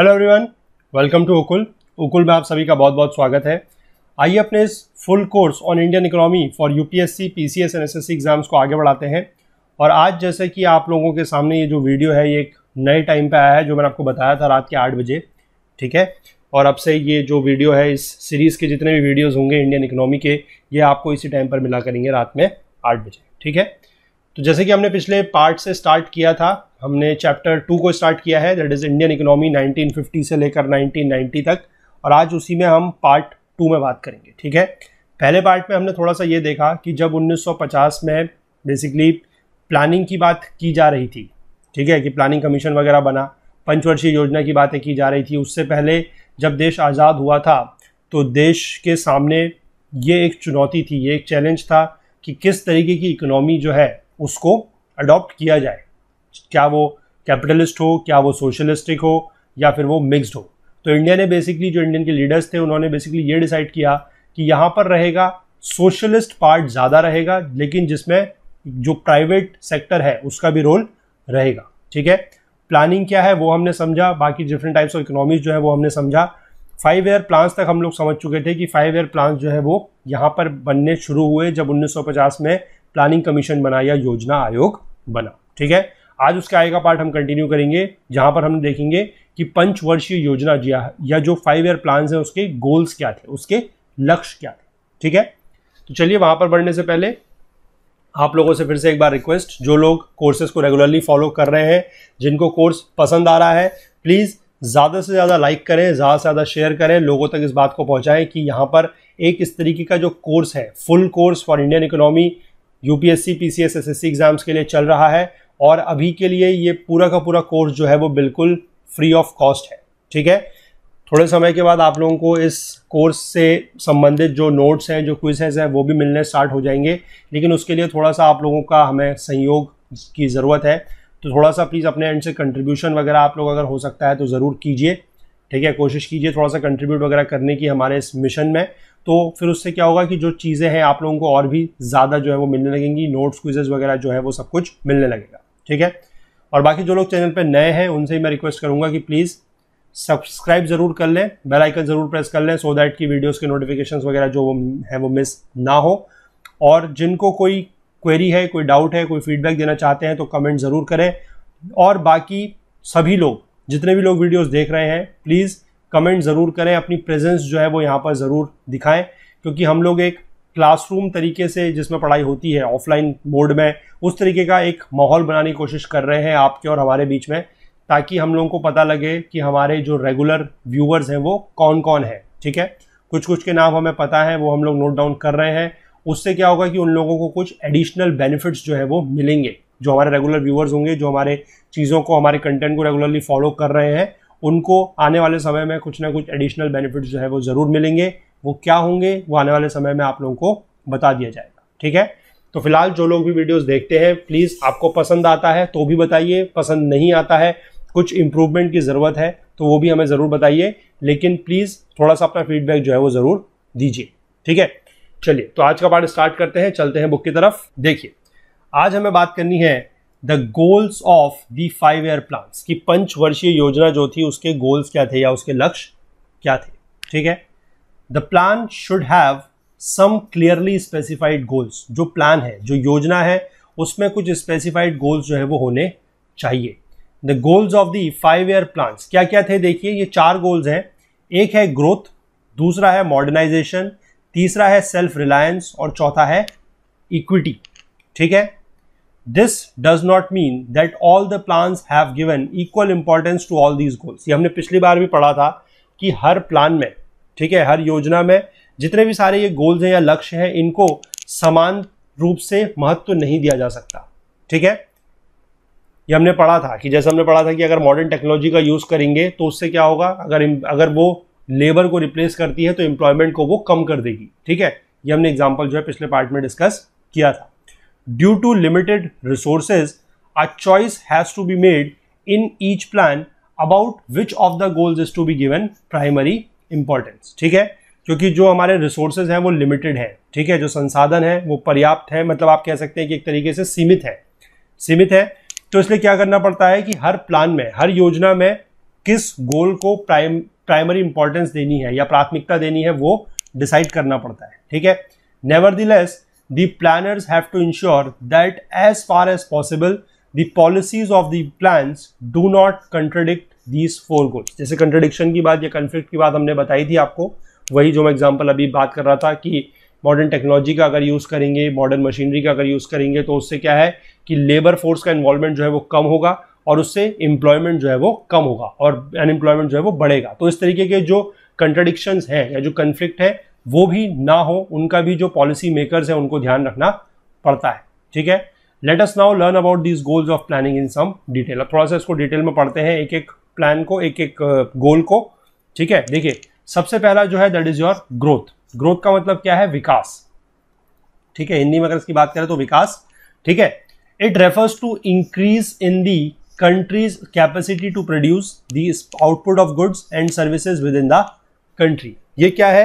Hello everyone welcome to Okul Okul में आप सभी का बहुत बहुत स्वागत है आइए अपने इस full course on Indian economy for UPSC PCS and SSC exams को आगे बढ़ाते हैं और आज जैसे कि आप लोगों के सामने ये जो वीडियो है ये एक नए टाइम पे आया है जो मैंने आपको बताया था रात के आठ बजे ठीक है और अब से ये जो वीडियो है इस सीरीज़ के जितने भी वीडियोज़ होंगे इंडियन इकोनॉमी के ये आपको इसी टाइम पर मिला करेंगे रात में आठ बजे ठीक है तो जैसे कि हमने पिछले पार्ट से स्टार्ट किया था हमने चैप्टर टू को स्टार्ट किया है दैट इज़ इंडियन इकोनॉमी 1950 से लेकर 1990 तक और आज उसी में हम पार्ट टू में बात करेंगे ठीक है पहले पार्ट में हमने थोड़ा सा ये देखा कि जब 1950 में बेसिकली प्लानिंग की बात की जा रही थी ठीक है कि प्लानिंग कमीशन वगैरह बना पंचवर्षीय योजना की बातें की जा रही थी उससे पहले जब देश आज़ाद हुआ था तो देश के सामने ये एक चुनौती थी ये एक चैलेंज था कि किस तरीके की इकोनॉमी जो है उसको अडॉप्ट किया जाए क्या वो कैपिटलिस्ट हो क्या वो सोशलिस्टिक हो या फिर वो मिक्सड हो तो इंडिया ने बेसिकली जो इंडियन के लीडर्स थे उन्होंने बेसिकली ये डिसाइड किया कि यहाँ पर रहेगा सोशलिस्ट पार्ट ज़्यादा रहेगा लेकिन जिसमें जो प्राइवेट सेक्टर है उसका भी रोल रहेगा ठीक है प्लानिंग क्या है वो हमने समझा बाकी डिफरेंट टाइप्स ऑफ इकोनॉमीज जो है वो हमने समझा फाइव ईयर प्लान्स तक हम लोग समझ चुके थे कि फाइव ईयर प्लान्स जो है वो यहाँ पर बनने शुरू हुए जब 1950 में प्लानिंग कमीशन बना या योजना आयोग बना ठीक है आज उसके आगे का पार्ट हम कंटिन्यू करेंगे जहां पर हम देखेंगे कि पंचवर्षीय योजना जिया या जो फाइव ईयर प्लान है उसके गोल्स क्या थे उसके लक्ष्य क्या थे ठीक है तो चलिए वहां पर बढ़ने से पहले आप लोगों से फिर से एक बार रिक्वेस्ट जो लोग कोर्सेज को रेगुलरली फॉलो कर रहे हैं जिनको कोर्स पसंद आ रहा है प्लीज़ ज़्यादा से ज़्यादा लाइक करें ज़्यादा से ज़्यादा शेयर करें लोगों तक इस बात को पहुंचाएं कि यहाँ पर एक इस तरीके का जो कोर्स है full course for Indian economy UPSC PCS SSC exams के लिए चल रहा है और अभी के लिए ये पूरा का पूरा कोर्स जो है वो बिल्कुल फ्री ऑफ कॉस्ट है ठीक है थोड़े समय के बाद आप लोगों को इस कोर्स से संबंधित जो नोट्स हैं जो क्विजेज हैं वो भी मिलने स्टार्ट हो जाएंगे लेकिन उसके लिए थोड़ा सा आप लोगों का हमें सहयोग की ज़रूरत है तो थोड़ा सा प्लीज़ अपने एंड से कंट्रीब्यूशन वगैरह आप लोग अगर हो सकता है तो ज़रूर कीजिए ठीक है कोशिश कीजिए थोड़ा सा कंट्रीब्यूट वगैरह करने की हमारे इस मिशन में तो फिर उससे क्या होगा कि जो चीज़ें हैं आप लोगों को और भी ज़्यादा जो है वो मिलने लगेंगी नोट्स क्विजेज वगैरह जो है वो सब कुछ मिलने लगेगा ठीक है और बाकी जो लोग चैनल पर नए हैं उनसे ही मैं रिक्वेस्ट करूँगा कि प्लीज़ सब्सक्राइब ज़रूर कर लें बेल आइकन ज़रूर प्रेस कर लें सो दैट की वीडियोज़ के नोटिफिकेशन वगैरह जो है वो मिस ना हो और जिनको कोई क्वेरी है कोई डाउट है कोई फीडबैक देना चाहते हैं तो कमेंट ज़रूर करें और बाकी सभी लोग जितने भी लोग वीडियोस देख रहे हैं प्लीज़ कमेंट ज़रूर करें अपनी प्रेजेंस जो है वो यहाँ पर ज़रूर दिखाएं क्योंकि हम लोग एक क्लासरूम तरीके से जिसमें पढ़ाई होती है ऑफलाइन मोड में उस तरीके का एक माहौल बनाने की कोशिश कर रहे हैं आपके और हमारे बीच में ताकि हम लोगों को पता लगे कि हमारे जो रेगुलर व्यूअर्स हैं वो कौन कौन है ठीक है कुछ कुछ के नाम हमें पता है वो हम लोग नोट डाउन कर रहे हैं उससे क्या होगा कि उन लोगों को कुछ एडिशनल बेनिफिट्स जो है वो मिलेंगे जो हमारे रेगुलर व्यूअर्स होंगे जो हमारे चीज़ों को हमारे कंटेंट को रेगुलरली फॉलो कर रहे हैं उनको आने वाले समय में कुछ ना कुछ एडिशनल बेनिफिट जो है वो ज़रूर मिलेंगे वो क्या होंगे वो आने वाले समय में आप लोगों को बता दिया जाएगा ठीक है तो फिलहाल जो लोग भी वीडियोस देखते हैं प्लीज़ आपको पसंद आता है तो भी बताइए पसंद नहीं आता है कुछ इम्प्रूवमेंट की ज़रूरत है तो वो भी हमें ज़रूर बताइए लेकिन प्लीज़ थोड़ा सा अपना फीडबैक जो है वो ज़रूर दीजिए ठीक है चलिए तो आज का पार्ट स्टार्ट करते हैं चलते हैं बुक की तरफ देखिए आज हमें बात करनी है the goals of the five year plan की पंचवर्षीय योजना जो थी उसके गोल्स क्या थे या उसके लक्ष्य क्या थे ठीक है the plan should have some clearly specified goals जो प्लान है जो योजना है उसमें कुछ स्पेसिफाइड गोल्स जो है वो होने चाहिए the goals of the five year plan क्या क्या थे देखिए ये चार गोल्स हैं एक है ग्रोथ दूसरा है मॉडर्नाइजेशन तीसरा है सेल्फ रिलायंस और चौथा है इक्विटी ठीक है this does not mean that all the plan have given equal importance to all these goals ये हमने पिछली बार भी पढ़ा था कि हर प्लान में ठीक है हर योजना में जितने भी सारे ये गोल्स हैं या लक्ष्य हैं इनको समान रूप से महत्व नहीं दिया जा सकता ठीक है ये हमने पढ़ा था कि जैसे हमने पढ़ा था कि अगर मॉडर्न टेक्नोलॉजी का यूज़ करेंगे तो उससे क्या होगा अगर अगर वो लेबर को रिप्लेस करती है तो एम्प्लॉयमेंट को वो कम कर देगी ठीक है ये हमने एग्जाम्पल जो है पिछले पार्ट में डिस्कस किया था Due to limited resources, a choice has to be made in each plan about which of the goals is to be given primary importance. ठीक है क्योंकि जो हमारे रिसोर्सेज हैं वो लिमिटेड हैं ठीक है जो संसाधन है वो पर्याप्त है मतलब आप कह सकते हैं कि एक तरीके से सीमित है सीमित है तो इसलिए क्या करना पड़ता है कि हर प्लान में हर योजना में किस गोल को प्राइम प्राइमरी इंपॉर्टेंस देनी है या प्राथमिकता देनी है वो डिसाइड करना पड़ता है ठीक है nevertheless the planners have to ensure that as far as possible the policies of the plans do not contradict these four goals जैसे कंट्रडिक्शन की बात या कन्फ्लिक्ट की बात हमने बताई थी आपको वही जो मैं एग्जांपल अभी बात कर रहा था कि मॉडर्न टेक्नोलॉजी का अगर यूज़ करेंगे मॉडर्न मशीनरी का अगर यूज़ करेंगे तो उससे क्या है कि लेबर फोर्स का इन्वॉल्वमेंट जो है वो कम होगा और उससे एम्प्लॉयमेंट जो है वो कम होगा और अनएम्प्लॉयमेंट जो है वो बढ़ेगा तो इस तरीके के जो कंट्रडिक्शंस हैं या जो कन्फ्लिक्ट है वो भी ना हो उनका भी जो पॉलिसी मेकर्स है उनको ध्यान रखना पड़ता है ठीक है let us now learn about this goals of planning in some detail अब थोड़ा सा इसको डिटेल में पढ़ते हैं एक एक प्लान को एक एक गोल को ठीक है देखिए सबसे पहला जो है that is your growth growth का मतलब क्या है विकास ठीक है हिंदी में अगर इसकी बात करें तो विकास ठीक है it refers to increase in the capacity to produce the output of goods and services within the country ये क्या है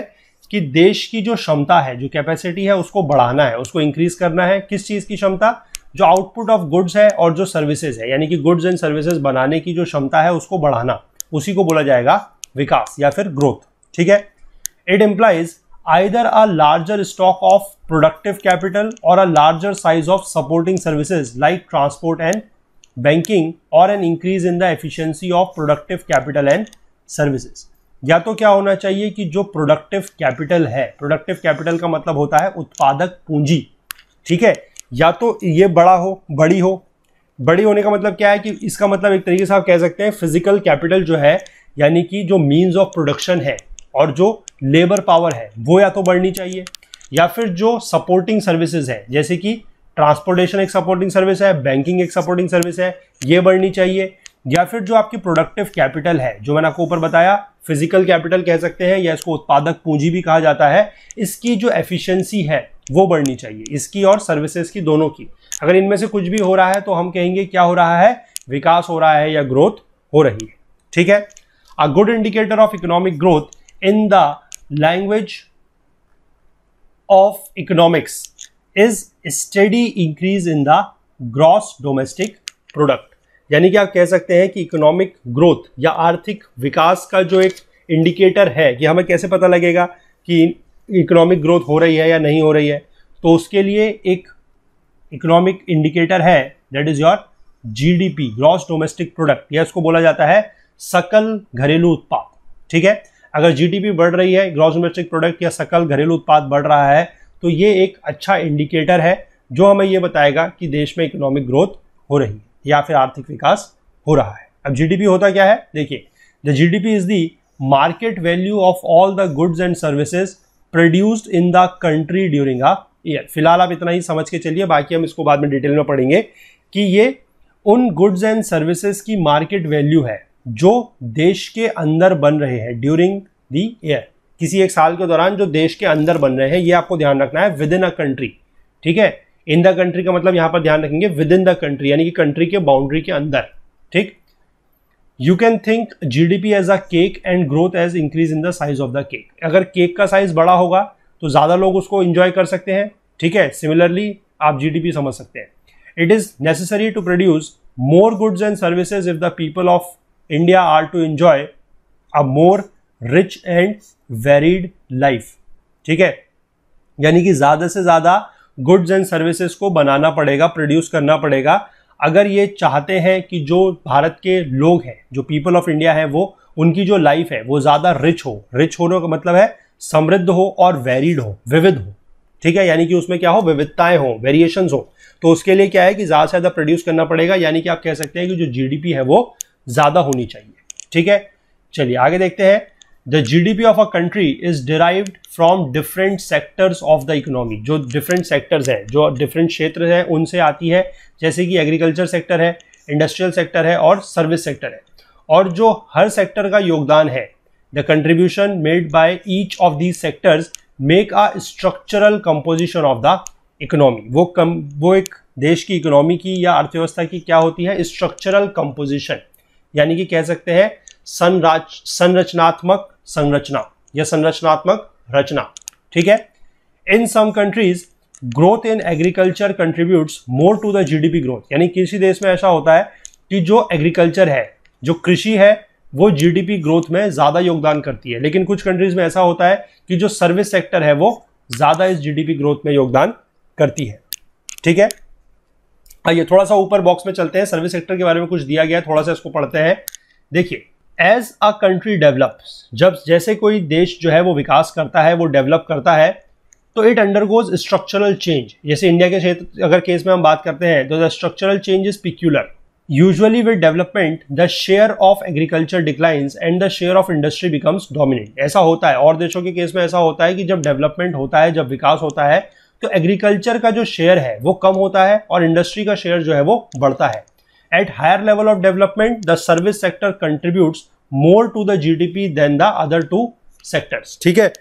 कि देश की जो क्षमता है जो कैपेसिटी है उसको बढ़ाना है उसको इंक्रीज करना है किस चीज़ की क्षमता जो आउटपुट ऑफ गुड्स है और जो सर्विसेज है यानी कि गुड्स एंड सर्विसेज बनाने की जो क्षमता है उसको बढ़ाना उसी को बोला जाएगा विकास या फिर ग्रोथ ठीक है it employs either a larger stock of productive capital और a larger size of supporting services like transport and banking और an increase in the efficiency of productive capital and services या तो क्या होना चाहिए कि जो प्रोडक्टिव कैपिटल है प्रोडक्टिव कैपिटल का मतलब होता है उत्पादक पूंजी ठीक है या तो ये बड़ा हो बड़ी हो बड़ी होने का मतलब क्या है कि इसका मतलब एक तरीके से आप कह सकते हैं फिजिकल कैपिटल जो है यानी कि जो मीन्स ऑफ प्रोडक्शन है और जो लेबर पावर है वो या तो बढ़नी चाहिए या फिर जो सपोर्टिंग सर्विसेज है जैसे कि ट्रांसपोर्टेशन एक सपोर्टिंग सर्विस है बैंकिंग एक सपोर्टिंग सर्विस है ये बढ़नी चाहिए या फिर जो आपकी प्रोडक्टिव कैपिटल है जो मैंने आपको ऊपर बताया फिजिकल कैपिटल कह सकते हैं या इसको उत्पादक पूंजी भी कहा जाता है इसकी जो एफिशिएंसी है वो बढ़नी चाहिए इसकी और सर्विसेज की दोनों की अगर इनमें से कुछ भी हो रहा है तो हम कहेंगे क्या हो रहा है विकास हो रहा है या ग्रोथ हो रही है ठीक है a good indicator of economic growth in the language of economics is steady increase in the gross domestic product यानी कि आप कह सकते हैं कि इकोनॉमिक ग्रोथ या आर्थिक विकास का जो एक इंडिकेटर है कि हमें कैसे पता लगेगा कि इकोनॉमिक ग्रोथ हो रही है या नहीं हो रही है तो उसके लिए एक इकोनॉमिक इंडिकेटर है that is your GDP gross domestic product या इसको बोला जाता है सकल घरेलू उत्पाद ठीक है अगर जीडीपी बढ़ रही है ग्रॉस डोमेस्टिक प्रोडक्ट या सकल घरेलू उत्पाद बढ़ रहा है तो ये एक अच्छा इंडिकेटर है जो हमें ये बताएगा कि देश में इकोनॉमिक ग्रोथ हो रही है या फिर आर्थिक विकास हो रहा है अब जीडीपी होता क्या है देखिए the GDP is the market value of all the goods and services produced in the country during a year फिलहाल आप इतना ही समझ के चलिए बाकी हम इसको बाद में डिटेल में पढ़ेंगे कि ये उन गुड्स एंड सर्विसेज की मार्केट वैल्यू है जो देश के अंदर बन रहे हैं ड्यूरिंग द ईयर किसी एक साल के दौरान जो देश के अंदर बन रहे हैं ये आपको ध्यान रखना है विद इन अ कंट्री ठीक है इन द कंट्री का मतलब यहां पर ध्यान रखेंगे विद इन द कंट्री यानी कि कंट्री के बाउंड्री के अंदर ठीक you can think G D P as a cake and growth as increase in the size of the cake अगर केक का साइज बड़ा होगा तो ज़्यादा लोग उसको इंजॉय कर सकते हैं ठीक है सिमिलरली आप जी डी पी समझ सकते हैं it is necessary to produce more goods and services if the people of India are to enjoy a more rich and varied life ठीक है यानी कि ज़्यादा से ज़्यादा गुड्स एंड सर्विसेज को बनाना पड़ेगा प्रोड्यूस करना पड़ेगा अगर ये चाहते हैं कि जो भारत के लोग हैं जो पीपल ऑफ इंडिया है वो उनकी जो लाइफ है वो ज़्यादा रिच हो रिच होने का मतलब है समृद्ध हो और वेरीड हो विविध हो ठीक है यानी कि उसमें क्या हो विविधताएं हो वेरिएशन हो तो उसके लिए क्या है कि ज़्यादा से ज़्यादा प्रोड्यूस करना पड़ेगा यानी कि आप कह सकते हैं कि जो जीडीपी है वो ज़्यादा होनी चाहिए ठीक है चलिए आगे देखते हैं the G D P of a country is derive from different sectors of the economy जो डिफरेंट सेक्टर्स हैं जो डिफरेंट क्षेत्र हैं उनसे आती है जैसे कि एग्रीकल्चर सेक्टर है इंडस्ट्रियल सेक्टर है और सर्विस सेक्टर है और जो हर सेक्टर का योगदान है the contribution made by each of these sectors make a structural composition of the economy वो कम वो एक देश की इकोनॉमी की या अर्थव्यवस्था की क्या होती है स्ट्रक्चरल कंपोजिशन यानी कि कह सकते हैं संराज संरचनात्मक संरचना या संरचनात्मक रचना ठीक है in some countries growth in agriculture contributes more to the GDP growth यानी किसी देश में ऐसा होता है कि जो एग्रीकल्चर है जो कृषि है वो जीडीपी ग्रोथ में ज़्यादा योगदान करती है लेकिन कुछ कंट्रीज में ऐसा होता है कि जो सर्विस सेक्टर है वो ज़्यादा इस जीडीपी ग्रोथ में योगदान करती है ठीक है आइए थोड़ा सा ऊपर बॉक्स में चलते हैं सर्विस सेक्टर के बारे में कुछ दिया गया है थोड़ा सा इसको पढ़ते हैं देखिए एज अ कंट्री डेवलप्स जब जैसे कोई देश जो है वो विकास करता है वो डेवलप करता है तो इट अंडरगोज स्ट्रक्चरल चेंज जैसे इंडिया के क्षेत्र अगर केस में हम बात करते हैं तो the structural change is peculiar usually with development the share of agriculture declines and the share of industry becomes dominant ऐसा होता है और देशों के केस में ऐसा होता है कि जब डेवलपमेंट होता है जब विकास होता है तो एग्रीकल्चर का जो शेयर है वो कम होता है और इंडस्ट्री का शेयर जो है वो बढ़ता है level of development the service sector contribute more to the G D P than the other two sectors ठीक है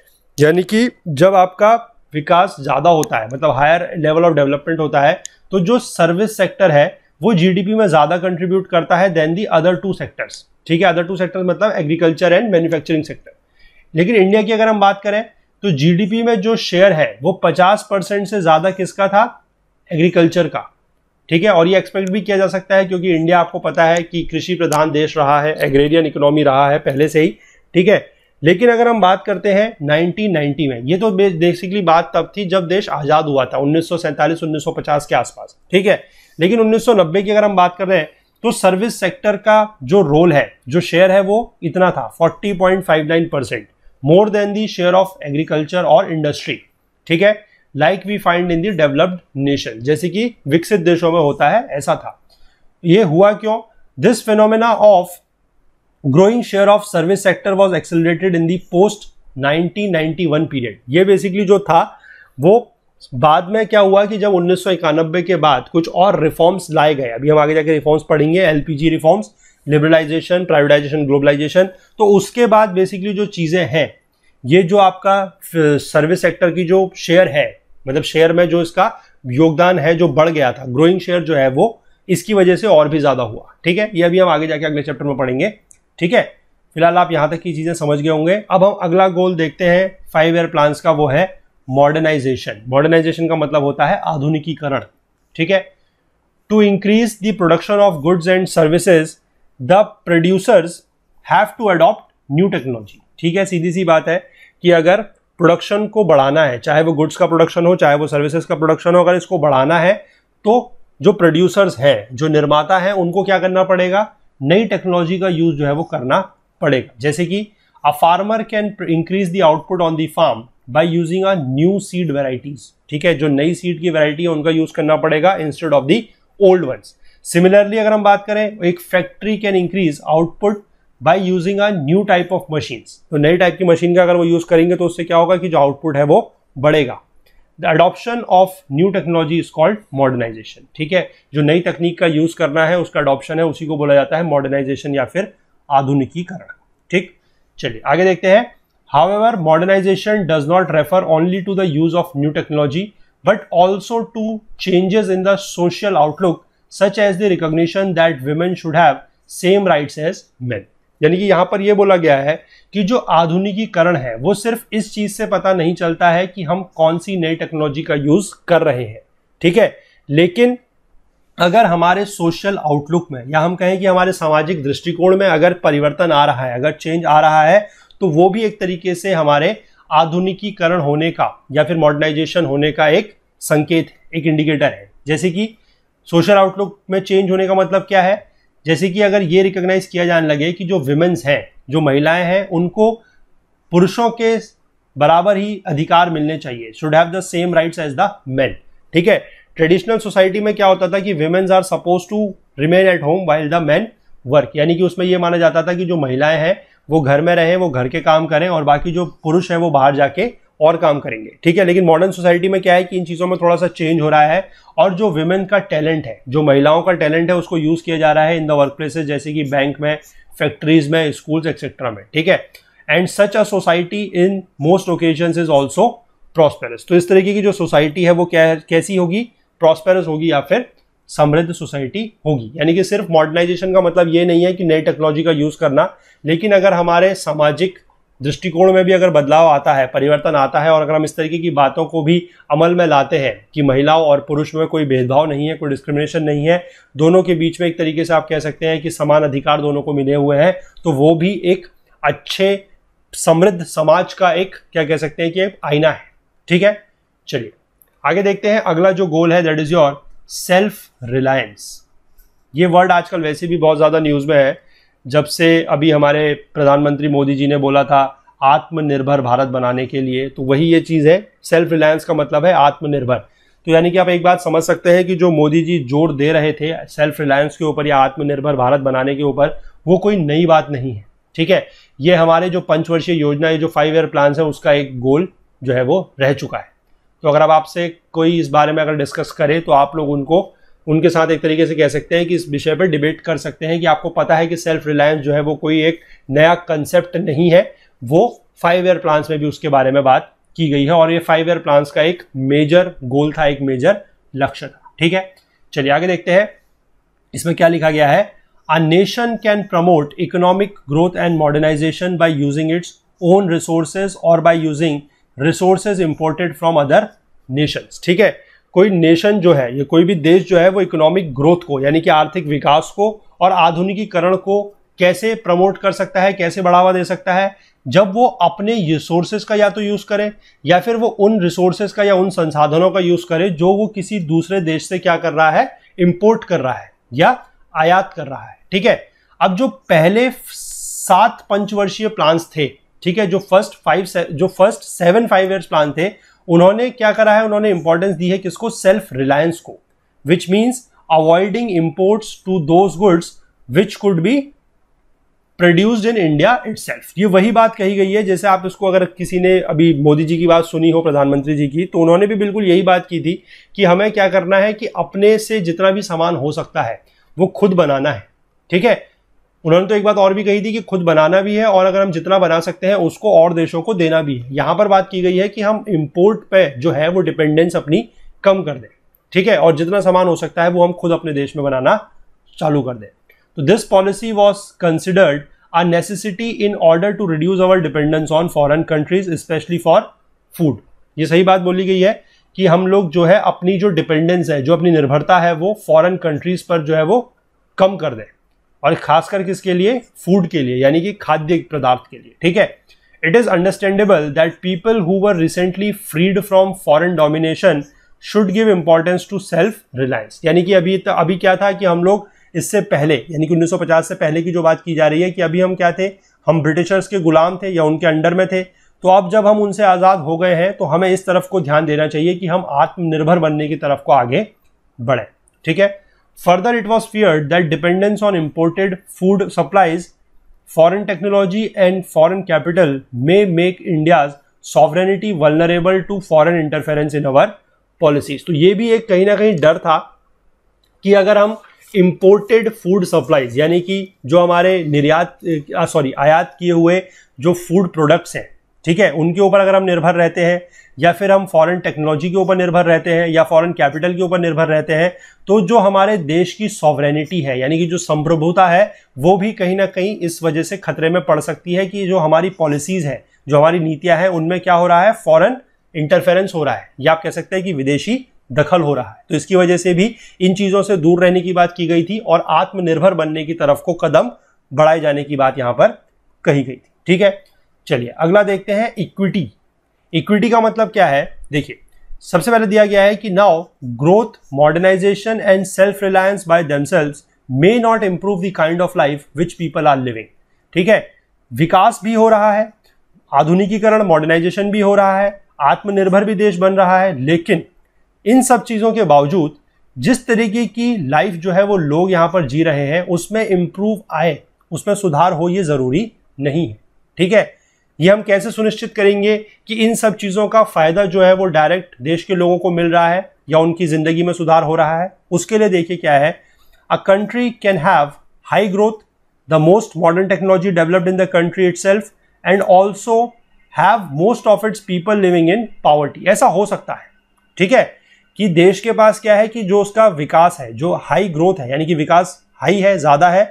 यानी कि जब आपका विकास ज़्यादा होता है मतलब हायर लेवल ऑफ डेवलपमेंट होता है तो जो सर्विस सेक्टर है वो जीडीपी में ज़्यादा कंट्रीब्यूट करता है than the other two sectors ठीक है अदर टू सेक्टर्स मतलब एग्रीकल्चर एंड मैन्युफैक्चरिंग सेक्टर लेकिन इंडिया की अगर हम बात करें तो जीडीपी में जो शेयर है वो 50 परसेंट से ज़्यादा किसका था एग्रीकल्चर का ठीक है और ये एक्सपेक्ट भी किया जा सकता है क्योंकि इंडिया आपको पता है कि कृषि प्रधान देश रहा है एग्रेरियन इकोनॉमी रहा है पहले से ही ठीक है लेकिन अगर हम बात करते हैं 1990 में ये तो बेसिकली बात तब थी जब देश आज़ाद हुआ था 1947 1950 के आसपास ठीक है लेकिन 1990 की अगर हम बात कर रहे हैं तो सर्विस सेक्टर का जो रोल है जो शेयर है वो इतना था 40.59 percent more than the share of agriculture और इंडस्ट्री ठीक है like we find in the developed nation जैसे कि विकसित देशों में होता है ऐसा था ये हुआ क्यों this phenomena of growing share of service sector was accelerated in the post 1991 period ये बेसिकली जो था वो बाद में क्या हुआ कि जब उन्नीस के बाद कुछ और रिफॉर्म्स लाए गए अभी हम आगे जाके रिफॉर्म्स पढ़ेंगे LPG reforms liberalisation privatisation globalisation तो उसके बाद बेसिकली जो चीज़ें हैं ये जो आपका सर्विस सेक्टर की जो शेयर है मतलब शेयर में जो इसका योगदान है जो बढ़ गया था ग्रोइंग शेयर जो है वो इसकी वजह से और भी ज़्यादा हुआ ठीक है ये अभी हम आगे जाके अगले चैप्टर में पढ़ेंगे ठीक है फिलहाल आप यहां तक की चीज़ें समझ गए होंगे अब हम अगला गोल देखते हैं फाइव ईयर प्लान का वो है मॉडर्नाइजेशन मॉडर्नाइजेशन का मतलब होता है आधुनिकीकरण ठीक है to increase the production of goods and services the producers have to adopt new technology ठीक है सीधी सी बात है कि अगर प्रोडक्शन को बढ़ाना है चाहे वो गुड्स का प्रोडक्शन हो चाहे वो सर्विसेज का प्रोडक्शन हो अगर इसको बढ़ाना है तो जो प्रोड्यूसर्स हैं जो निर्माता हैं उनको क्या करना पड़ेगा नई टेक्नोलॉजी का यूज जो है वो करना पड़ेगा जैसे कि a farmer can increase the output on the farm by using a new seed varieties ठीक है जो नई सीड की वेराइटी है उनका यूज करना पड़ेगा instead of the old ones similarly अगर हम बात करें एक factory can increase output by using a new type of machine तो नई टाइप की मशीन का अगर वो यूज करेंगे तो उससे क्या होगा कि जो आउटपुट है वो बढ़ेगा the adoption of new technology is called modernisation ठीक है जो नई तकनीक का यूज करना है उसका अडोप्शन है उसी को बोला जाता है मॉडर्नाइजेशन या फिर आधुनिकीकरण ठीक चलिए आगे देखते हैं however modernisation does not refer only to the use of new technology but also to changes in the social outlook such as the recognition that women should have same rights as men यानी कि यहाँ पर यह बोला गया है कि जो आधुनिकीकरण है वो सिर्फ इस चीज से पता नहीं चलता है कि हम कौन सी नई टेक्नोलॉजी का यूज कर रहे हैं ठीक है लेकिन अगर हमारे सोशल आउटलुक में या हम कहें कि हमारे सामाजिक दृष्टिकोण में अगर परिवर्तन आ रहा है अगर चेंज आ रहा है तो वो भी एक तरीके से हमारे आधुनिकीकरण होने का या फिर मॉडर्नाइजेशन होने का एक संकेत एक इंडिकेटर है जैसे कि सोशल आउटलुक में चेंज होने का मतलब क्या है जैसे कि अगर ये रिकोगनाइज किया जाने लगे कि जो विमेंस हैं जो महिलाएं हैं उनको पुरुषों के बराबर ही अधिकार मिलने चाहिए should have the same rights as the men ठीक है ट्रेडिशनल सोसाइटी में क्या होता था कि womens are suppose to remain at home while the man work यानी कि उसमें यह माना जाता था कि जो महिलाएं हैं वो घर में रहें वो घर के काम करें और बाकी जो पुरुष हैं वो बाहर जाके और काम करेंगे ठीक है लेकिन मॉडर्न सोसाइटी में क्या है कि इन चीज़ों में थोड़ा सा चेंज हो रहा है और जो वुमेन का टैलेंट है जो महिलाओं का टैलेंट है उसको यूज़ किया जा रहा है इन द वर्क प्लेसेज जैसे कि बैंक में फैक्ट्रीज में स्कूल्स एक्सेट्रा में ठीक है and such a society in most occasion is also prosperous तो इस तरीके की जो सोसाइटी है वो क्या कैसी होगी प्रॉस्पेरस होगी या फिर समृद्ध सोसाइटी होगी यानी कि सिर्फ मॉडर्नाइजेशन का मतलब ये नहीं है कि नई टेक्नोलॉजी का यूज़ करना लेकिन अगर हमारे सामाजिक दृष्टिकोण में भी अगर बदलाव आता है परिवर्तन आता है और अगर हम इस तरीके की बातों को भी अमल में लाते हैं कि महिलाओं और पुरुष में कोई भेदभाव नहीं है कोई डिस्क्रिमिनेशन नहीं है दोनों के बीच में एक तरीके से आप कह सकते हैं कि समान अधिकार दोनों को मिले हुए हैं तो वो भी एक अच्छे समृद्ध समाज का एक क्या कह सकते हैं कि एक आईना है ठीक है चलिए आगे देखते हैं अगला जो गोल है that is your self reliance ये वर्ड आजकल वैसे भी बहुत ज़्यादा न्यूज़ में है जब से अभी हमारे प्रधानमंत्री मोदी जी ने बोला था आत्मनिर्भर भारत बनाने के लिए तो वही ये चीज़ है सेल्फ रिलायंस का मतलब है आत्मनिर्भर तो यानी कि आप एक बात समझ सकते हैं कि जो मोदी जी जोर दे रहे थे सेल्फ रिलायंस के ऊपर या आत्मनिर्भर भारत बनाने के ऊपर वो कोई नई बात नहीं है ठीक है ये हमारे जो पंचवर्षीय योजना ये जो फाइव ईयर प्लान है उसका एक गोल जो है वो रह चुका है तो अगर अब आपसे कोई इस बारे में अगर डिस्कस करे तो आप लोग उनको उनके साथ एक तरीके से कह सकते हैं कि इस विषय पर डिबेट कर सकते हैं कि आपको पता है कि सेल्फ रिलायंस जो है वो कोई एक नया कंसेप्ट नहीं है वो फाइव ईयर प्लान्स में भी उसके बारे में बात की गई है और ये फाइव ईयर प्लान्स का एक मेजर गोल था एक मेजर लक्ष्य था ठीक है चलिए आगे देखते हैं इसमें क्या लिखा गया है a nation can promote economic growth and modernisation by using its own resources और by using resources imported from other nations ठीक है कोई नेशन जो है या कोई भी देश जो है वो इकोनॉमिक ग्रोथ को यानी कि आर्थिक विकास को और आधुनिकीकरण को कैसे प्रमोट कर सकता है कैसे बढ़ावा दे सकता है जब वो अपने रिसोर्सेज का या तो यूज़ करे या फिर वो उन रिसोर्सेज का या उन संसाधनों का यूज़ करे जो वो किसी दूसरे देश से क्या कर रहा है इम्पोर्ट कर रहा है या आयात कर रहा है ठीक है अब जो पहले सात पंचवर्षीय प्लान्स थे ठीक है जो फर्स्ट फाइव जो first seven five years plan थे उन्होंने क्या करा है उन्होंने इंपॉर्टेंस दी है किसको सेल्फ रिलायंस को which means avoiding imports to those goods which could be produced in India it ये वही बात कही गई है जैसे आप इसको अगर किसी ने अभी मोदी जी की बात सुनी हो प्रधानमंत्री जी की तो उन्होंने भी बिल्कुल यही बात की थी कि हमें क्या करना है कि अपने से जितना भी सामान हो सकता है वो खुद बनाना है ठीक है उन्होंने तो एक बात और भी कही थी कि खुद बनाना भी है और अगर हम जितना बना सकते हैं उसको और देशों को देना भी है यहाँ पर बात की गई है कि हम इम्पोर्ट पे जो है वो डिपेंडेंस अपनी कम कर दें ठीक है और जितना सामान हो सकता है वो हम खुद अपने देश में बनाना चालू कर दें तो this policy was considered a necessity in order to reduce our dependence on foreign countries specially for food ये सही बात बोली गई है कि हम लोग जो है अपनी जो डिपेंडेंस है जो अपनी निर्भरता है वो फॉरेन कंट्रीज पर जो है वो कम कर दें और खासकर किसके लिए फूड के लिए यानी कि खाद्य पदार्थ के लिए ठीक है it is understandable that people who were recently freed from foreign domination should give importance to self reliance यानी कि अभी अभी क्या था कि हम लोग इससे पहले यानी कि 1950 से पहले की जो बात की जा रही है कि अभी हम क्या थे हम ब्रिटिशर्स के गुलाम थे या उनके अंडर में थे तो अब जब हम उनसे आज़ाद हो गए हैं तो हमें इस तरफ को ध्यान देना चाहिए कि हम आत्मनिर्भर बनने की तरफ को आगे बढ़ें ठीक है Further, it was feared that dependence on imported food supplies, foreign technology, and foreign capital may make India's sovereignty vulnerable to foreign interference in our policies. तो ये भी एक कहीं ना कहीं डर था कि अगर हम इम्पोर्टेड फूड सप्लाईज यानी कि जो हमारे निर्यात सॉरी आयात किए हुए जो फूड प्रोडक्ट्स हैं ठीक है उनके ऊपर अगर हम निर्भर रहते हैं या फिर हम फॉरेन टेक्नोलॉजी के ऊपर निर्भर रहते हैं या फॉरेन कैपिटल के ऊपर निर्भर रहते हैं तो जो हमारे देश की सॉवरेनिटी है यानी कि जो संप्रभुता है वो भी कहीं ना कहीं इस वजह से खतरे में पड़ सकती है कि जो हमारी पॉलिसीज है जो हमारी नीतियां हैं उनमें क्या हो रहा है फॉरन इंटरफेरेंस हो रहा है या आप कह सकते हैं कि विदेशी दखल हो रहा है तो इसकी वजह से भी इन चीज़ों से दूर रहने की बात की गई थी और आत्मनिर्भर बनने की तरफ को कदम बढ़ाए जाने की बात यहां पर कही गई थी ठीक है चलिए अगला देखते हैं इक्विटी इक्विटी का मतलब क्या है देखिए सबसे पहले दिया गया है कि now growth modernisation and self reliance by themselves may not improve the kind of life which people are living ठीक है विकास भी हो रहा है आधुनिकीकरण मॉडर्नाइजेशन भी हो रहा है आत्मनिर्भर भी देश बन रहा है लेकिन इन सब चीज़ों के बावजूद जिस तरीके की लाइफ जो है वो लोग यहां पर जी रहे हैं उसमें इंप्रूव आए उसमें सुधार हो ये ज़रूरी नहीं है ठीक है ये हम कैसे सुनिश्चित करेंगे कि इन सब चीज़ों का फ़ायदा जो है वो डायरेक्ट देश के लोगों को मिल रहा है या उनकी ज़िंदगी में सुधार हो रहा है उसके लिए देखिए क्या है a country can have high growth the most modern technology developed in the country itself and also have most of its people living in poverty ऐसा हो सकता है ठीक है कि देश के पास क्या है कि जो उसका विकास है जो हाई ग्रोथ है यानी कि विकास हाई है ज़्यादा है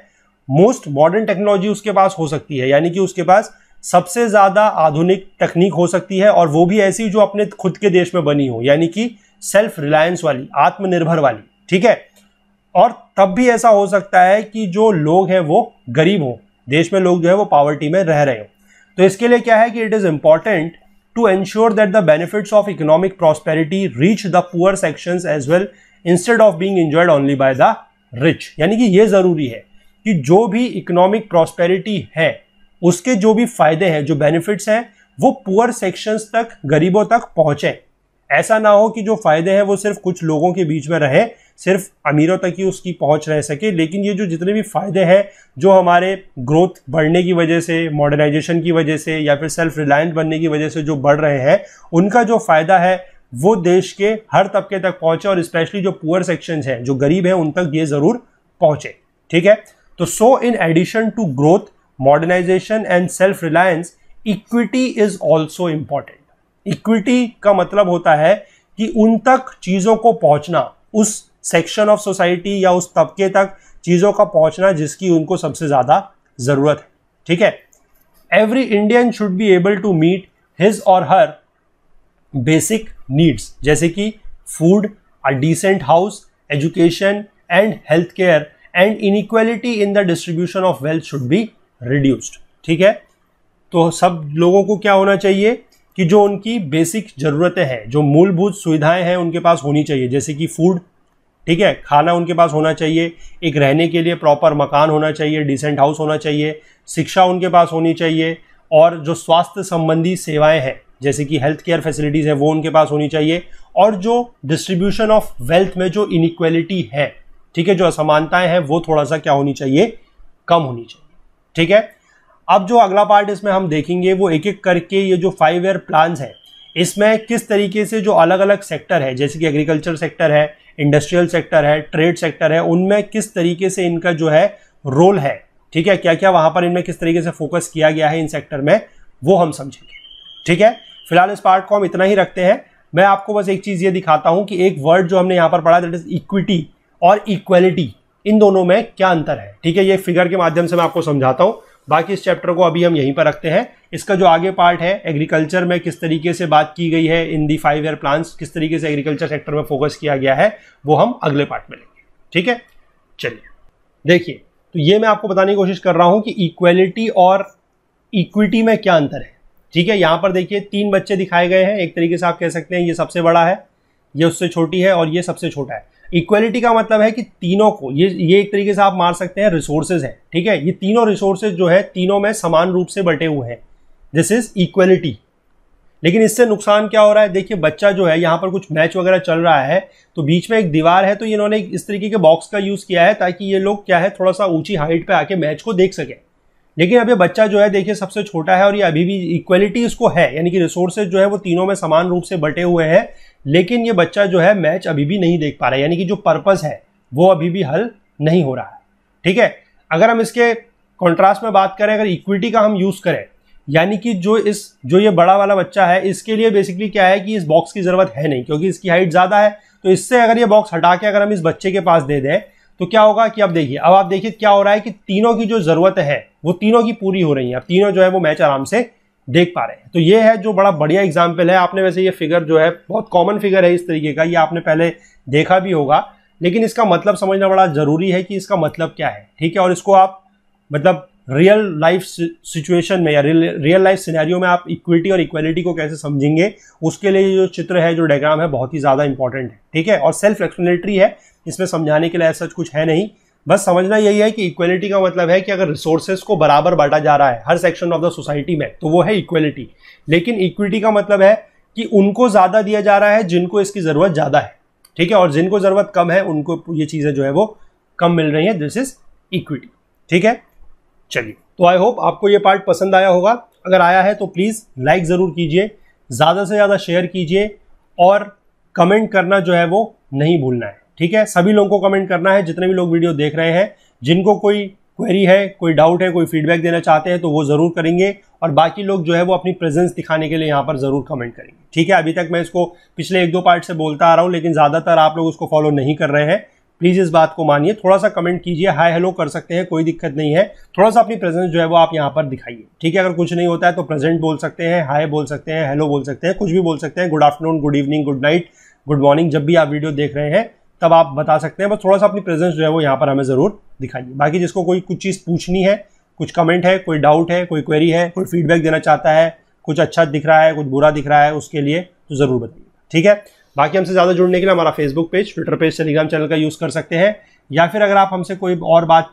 मोस्ट मॉडर्न टेक्नोलॉजी उसके पास हो सकती है यानी कि उसके पास सबसे ज़्यादा आधुनिक तकनीक हो सकती है और वो भी ऐसी जो अपने खुद के देश में बनी हो यानी कि सेल्फ रिलायंस वाली आत्मनिर्भर वाली ठीक है और तब भी ऐसा हो सकता है कि जो लोग हैं वो गरीब हों देश में लोग जो है वो पावर्टी में रह रहे हो तो इसके लिए क्या है कि it is important to ensure that the benefits of economic prosperity reach the poor sections as well instead of being enjoyed only by the rich यानी कि ये ज़रूरी है कि जो भी इकोनॉमिक प्रॉस्पेरिटी है उसके जो भी फायदे हैं जो बेनिफिट्स हैं वो पुअर सेक्शंस तक गरीबों तक पहुंचे ऐसा ना हो कि जो फायदे हैं वो सिर्फ कुछ लोगों के बीच में रहे सिर्फ अमीरों तक ही उसकी पहुंच रह सके लेकिन ये जो जितने भी फायदे हैं जो हमारे ग्रोथ बढ़ने की वजह से मॉडर्नाइजेशन की वजह से या फिर सेल्फ रिलायंस बनने की वजह से जो बढ़ रहे हैं उनका जो फायदा है वो देश के हर तबके तक पहुंचे और स्पेशली जो पुअर सेक्शन हैं जो गरीब हैं उन तक ये ज़रूर पहुंचे ठीक है तो so in addition to growth modernisation and self reliance equity is also important इक्विटी का मतलब होता है कि उन तक चीज़ों को पहुंचना उस सेक्शन ऑफ सोसाइटी या उस तबके तक चीज़ों का पहुंचना जिसकी उनको सबसे ज़्यादा ज़रूरत है ठीक है every Indian should be able to meet his or her basic needs जैसे कि food a decent house education and health care and inequality in the distribution of wealth should be reduced ठीक है तो सब लोगों को क्या होना चाहिए कि जो उनकी बेसिक ज़रूरतें हैं जो मूलभूत सुविधाएं हैं उनके पास होनी चाहिए जैसे कि फूड ठीक है खाना उनके पास होना चाहिए एक रहने के लिए प्रॉपर मकान होना चाहिए डिसेंट हाउस होना चाहिए शिक्षा उनके पास होनी चाहिए और जो स्वास्थ्य संबंधी सेवाएं हैं जैसे कि हेल्थ केयर फैसिलिटीज़ हैं वो उनके पास होनी चाहिए और जो डिस्ट्रीब्यूशन ऑफ वेल्थ में जो इनक्वेलिटी है ठीक है जो असमानताएं हैं वो थोड़ा सा क्या होनी चाहिए कम होनी चाहिए ठीक है अब जो अगला पार्ट इसमें हम देखेंगे वो एक एक करके ये जो फाइव ईयर प्लान है इसमें किस तरीके से जो अलग अलग सेक्टर है जैसे कि एग्रीकल्चर सेक्टर है इंडस्ट्रियल सेक्टर है ट्रेड सेक्टर है उनमें किस तरीके से इनका जो है रोल है ठीक है क्या क्या वहां पर इनमें किस तरीके से फोकस किया गया है इन सेक्टर में वो हम समझेंगे ठीक है फिलहाल इस पार्ट को हम इतना ही रखते हैं मैं आपको बस एक चीज़ ये दिखाता हूं कि एक वर्ड जो हमने यहां पर पढ़ा दैट इज इक्विटी और इक्वेलिटी इन दोनों में क्या अंतर है ठीक है ये फिगर के माध्यम से मैं आपको समझाता हूँ बाकी इस चैप्टर को अभी हम यहीं पर रखते हैं इसका जो आगे पार्ट है एग्रीकल्चर में किस तरीके से बात की गई है in the five year plans किस तरीके से एग्रीकल्चर सेक्टर में फोकस किया गया है वो हम अगले पार्ट में लेंगे ठीक है चलिए देखिए तो ये मैं आपको बताने की कोशिश कर रहा हूँ कि इक्वेलिटी और इक्विटी में क्या अंतर है ठीक है यहाँ पर देखिए तीन बच्चे दिखाए गए हैं एक तरीके से आप कह सकते हैं ये सबसे बड़ा है ये उससे छोटी है और ये सबसे छोटा है इक्वलिटी का मतलब है कि तीनों को ये ये एक तरीके से आप मार सकते हैं रिसोर्सेज है ठीक है ये तीनों रिसोर्सेज जो है तीनों में समान रूप से बटे हुए हैं दिस इज इक्वलिटी लेकिन इससे नुकसान क्या हो रहा है देखिए बच्चा जो है यहाँ पर कुछ मैच वगैरह चल रहा है तो बीच में एक दीवार है तो इन्होंने इस तरीके के बॉक्स का यूज़ किया है ताकि ये लोग क्या है थोड़ा सा ऊंची हाइट पे आके मैच को देख सकें लेकिन अब ये बच्चा जो है देखिए सबसे छोटा है और ये अभी भी इक्वलिटी इसको है यानी कि रिसोर्सेज जो है वो तीनों में समान रूप से बटे हुए हैं लेकिन ये बच्चा जो है मैच अभी भी नहीं देख पा रहा है यानी कि जो पर्पज़ है वो अभी भी हल नहीं हो रहा है ठीक है अगर हम इसके कॉन्ट्रास्ट में बात करें अगर इक्विटी का हम यूज़ करें यानी कि जो इस जो ये बड़ा वाला बच्चा है इसके लिए बेसिकली क्या है कि इस बॉक्स की ज़रूरत है नहीं क्योंकि इसकी हाइट ज़्यादा है तो इससे अगर ये बॉक्स हटा के अगर हम इस बच्चे के पास दे दें तो क्या होगा कि अब देखिए अब आप देखिए क्या हो रहा है कि तीनों की जो ज़रूरत है वो तीनों की पूरी हो रही है अब तीनों जो है वो मैच आराम से देख पा रहे हैं तो ये है जो बड़ा बढ़िया एग्जाम्पल है आपने वैसे ये फिगर जो है बहुत कॉमन फिगर है इस तरीके का ये आपने पहले देखा भी होगा लेकिन इसका मतलब समझना बड़ा ज़रूरी है कि इसका मतलब क्या है ठीक है और इसको आप मतलब रियल लाइफ सिचुएशन में या रियल लाइफ सिनेरियो में आप इक्विटी और इक्वलिटी को कैसे समझेंगे उसके लिए जो चित्र है जो डायग्राम है बहुत ही ज़्यादा इंपॉर्टेंट है ठीक है और सेल्फ एक्सप्लेनेटरी है इसमें समझाने के लिए ऐसा कुछ है नहीं बस समझना यही है कि इक्वलिटी का मतलब है कि अगर रिसोर्सेज को बराबर बांटा जा रहा है हर सेक्शन ऑफ द सोसाइटी में तो वो है इक्वलिटी लेकिन इक्विटी का मतलब है कि उनको ज़्यादा दिया जा रहा है जिनको इसकी ज़रूरत ज़्यादा है ठीक है और जिनको ज़रूरत कम है उनको ये चीज़ें जो है वो कम मिल रही हैं दिस इज़ इक्विटी ठीक है चलिए तो आई होप आपको ये पार्ट पसंद आया होगा अगर आया है तो प्लीज़ लाइक ज़रूर कीजिए ज़्यादा से ज़्यादा शेयर कीजिए और कमेंट करना जो है वो नहीं भूलना है ठीक है सभी लोगों को कमेंट करना है जितने भी लोग वीडियो देख रहे हैं जिनको कोई क्वेरी है कोई डाउट है कोई फीडबैक देना चाहते हैं तो वो ज़रूर करेंगे और बाकी लोग जो है वो अपनी प्रेजेंस दिखाने के लिए यहाँ पर ज़रूर कमेंट करेंगे ठीक है अभी तक मैं इसको पिछले एक दो पार्ट से बोलता आ रहा हूँ लेकिन ज़्यादातर आप लोग उसको फॉलो नहीं कर रहे हैं प्लीज़ इस बात को मानिए थोड़ा सा कमेंट कीजिए हाय हेलो कर सकते हैं कोई दिक्कत नहीं है थोड़ा सा अपनी प्रेजेंस जो है वो आप यहाँ पर दिखाइए ठीक है अगर कुछ नहीं होता है तो प्रेजेंट बोल सकते हैं हाय बोल सकते हैं हेलो बोल सकते हैं कुछ भी बोल सकते हैं good afternoon good evening good night good morning जब भी आप वीडियो देख रहे हैं तब आप बता सकते हैं बस थोड़ा सा अपनी प्रेजेंस जो है वो यहाँ पर हमें ज़रूर दिखाइए बाकी जिसको कोई कुछ चीज़ पूछनी है कुछ कमेंट है कोई डाउट है कोई क्वेरी है कोई फीडबैक देना चाहता है कुछ अच्छा दिख रहा है कुछ बुरा दिख रहा है उसके लिए तो ज़रूर बताइए ठीक है बाकी हमसे ज़्यादा जुड़ने के लिए हमारा Facebook page Twitter page Telegram channel का यूज़ कर सकते हैं या फिर अगर आप हमसे कोई और बात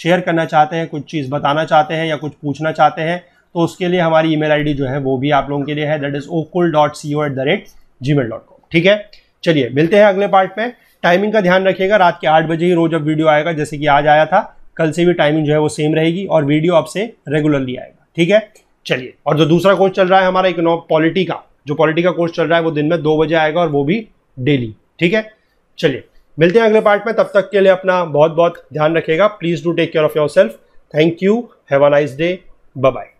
शेयर करना चाहते हैं कुछ चीज़ बताना चाहते हैं या कुछ पूछना चाहते हैं तो उसके लिए हमारी ईमेल आईडी जो है वो भी आप लोगों के लिए है that is okul dot c o at the rate gmail dot com ठीक है चलिए मिलते हैं अगले पार्ट में टाइमिंग का ध्यान रखिएगा रात के आठ बजे ही रोज अब वीडियो आएगा जैसे कि आज आया था कल से भी टाइमिंग जो है वो सेम रहेगी और वीडियो आपसे रेगुलरली आएगा ठीक है चलिए और जो दूसरा कोर्स चल रहा है हमारा इकोनॉ पॉलिटी का जो पॉलिटी का कोर्स चल रहा है वो दिन में दो बजे आएगा और वो भी डेली ठीक है चलिए मिलते हैं अगले पार्ट में तब तक के लिए अपना बहुत बहुत ध्यान रखिएगा please do take care of yourself thank you have a nice day bye